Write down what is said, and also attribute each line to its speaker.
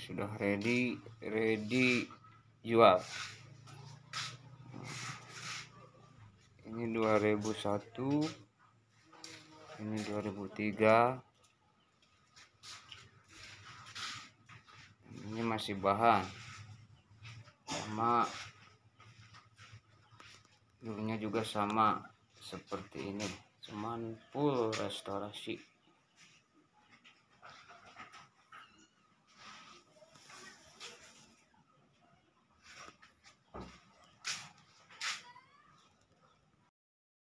Speaker 1: sudah ready ready jual ini 2001 ini 2003 ini masih bahan sama dulunya juga sama seperti ini cuman full restorasi